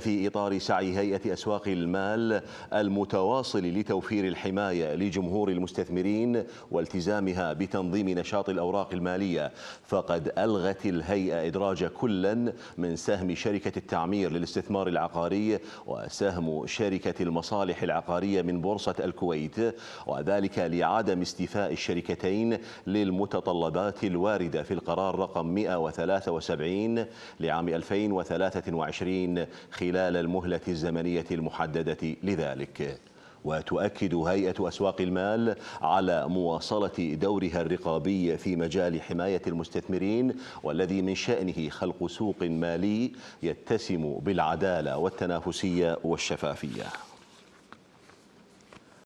في إطار سعي هيئة أسواق المال المتواصل لتوفير الحماية لجمهور المستثمرين والتزامها بتنظيم نشاط الأوراق المالية فقد ألغت الهيئة إدراج كلا من سهم شركة التعمير للاستثمار العقاري وسهم شركة المصالح العقارية من بورصة الكويت وذلك لعدم استيفاء الشركتين للمتطلبات الواردة في القرار رقم 173 لعام 2023 خلال خلال المهلة الزمنية المحددة لذلك وتؤكد هيئة أسواق المال على مواصلة دورها الرقابي في مجال حماية المستثمرين والذي من شأنه خلق سوق مالي يتسم بالعدالة والتنافسية والشفافية